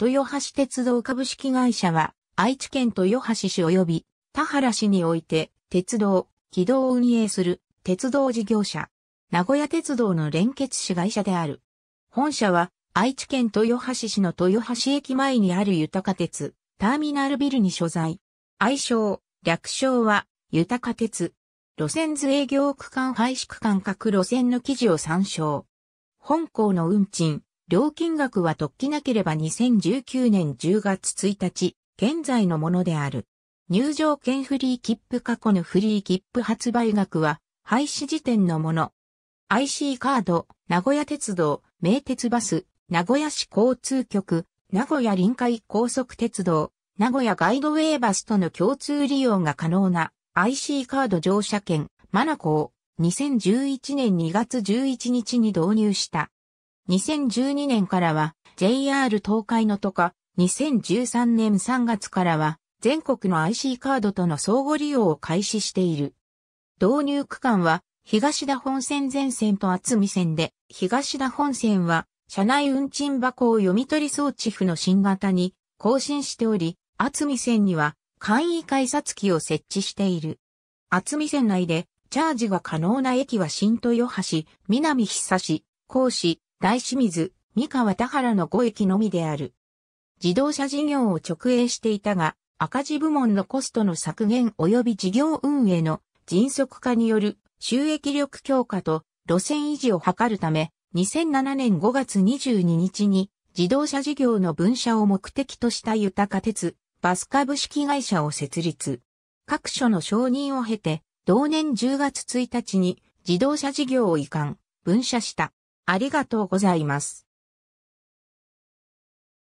豊橋鉄道株式会社は、愛知県豊橋市及び田原市において、鉄道、軌道を運営する鉄道事業者。名古屋鉄道の連結子会社である。本社は、愛知県豊橋市の豊橋駅前にある豊鉄、ターミナルビルに所在。愛称、略称は、豊鉄。路線図営業区間廃止区間各路線の記事を参照。本校の運賃、料金額は突起なければ2019年10月1日、現在のものである。入場券フリー切符過去のフリー切符発売額は廃止時点のもの。IC カード、名古屋鉄道、名鉄バス、名古屋市交通局、名古屋臨海高速鉄道、名古屋ガイドウェイバスとの共通利用が可能な IC カード乗車券、マナコを2011年2月11日に導入した。2012年からは JR 東海のとか、2013年3月からは全国の IC カードとの相互利用を開始している。導入区間は東田本線全線と厚見線で、東田本線は車内運賃箱を読み取り装置付の新型に更新しており、厚見線には簡易改札機を設置している。厚見線内でチャージが可能な駅は新豊橋、南久志、甲市、大清水、三河田原の5駅のみである。自動車事業を直営していたが、赤字部門のコストの削減及び事業運営の迅速化による収益力強化と路線維持を図るため、2007年5月22日に自動車事業の分社を目的とした豊か鉄、バス株式会社を設立。各所の承認を経て、同年10月1日に自動車事業を移管、分社した。ありがとうございます。